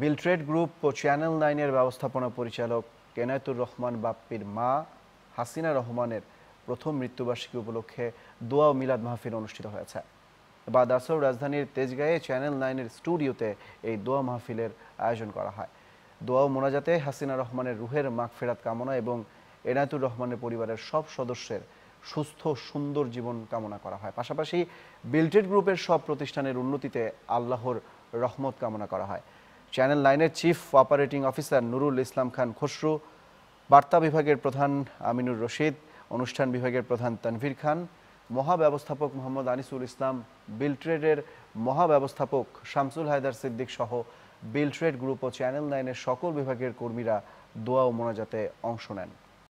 বিলট্রেড group ও channel নাইনের ব্যবস্থাপনা পরিচালক কেনায়তুর রহমান বাপ্পির মা হাসিনা রহমানের প্রথম মৃত্যুবার্ষিকী উপলক্ষে দোয়া ও মিলাদ মাহফিল অনুষ্ঠিত হয়েছে বাদ আসর রাজধানীর তেজগাঁয়ে চ্যানেল নাইনের স্টুডিওতে এই দোয়া মাহফিলের আয়োজন করা হয় দোয়া ও মোনাজাতে হাসিনা রহমানের রুহের মাগফেরাত কামনা এবং এনায়তুর রহমানের পরিবারের সব সদস্যের সুস্থ সুন্দর জীবন কামনা করা হয় পাশাপাশি বিলটেড গ্রুপের সব প্রতিষ্ঠানের উন্নতিতে আল্লাহর রহমত কামনা করা হয় চ্যানেল নাইনের chief operating officer Nurul Islam Khan Khasru বার্তা বিভাগের প্রধান আমিনুর রশিদ অনুষ্ঠান বিভাগের প্রধান তানভীর খান মহাব্যবস্থাপক মোহাম্মদ আনিসুল ইসলাম বিলট্রেডের মহাব্যবস্থাপক শামসুল হায়দার সিদ্দিক সহ বিলট্রেড গ্রুপ ও চ্যানেল নাইনের সকল বিভাগের কর্মীরা দোয়া ও মোনাজাতে অংশ নেন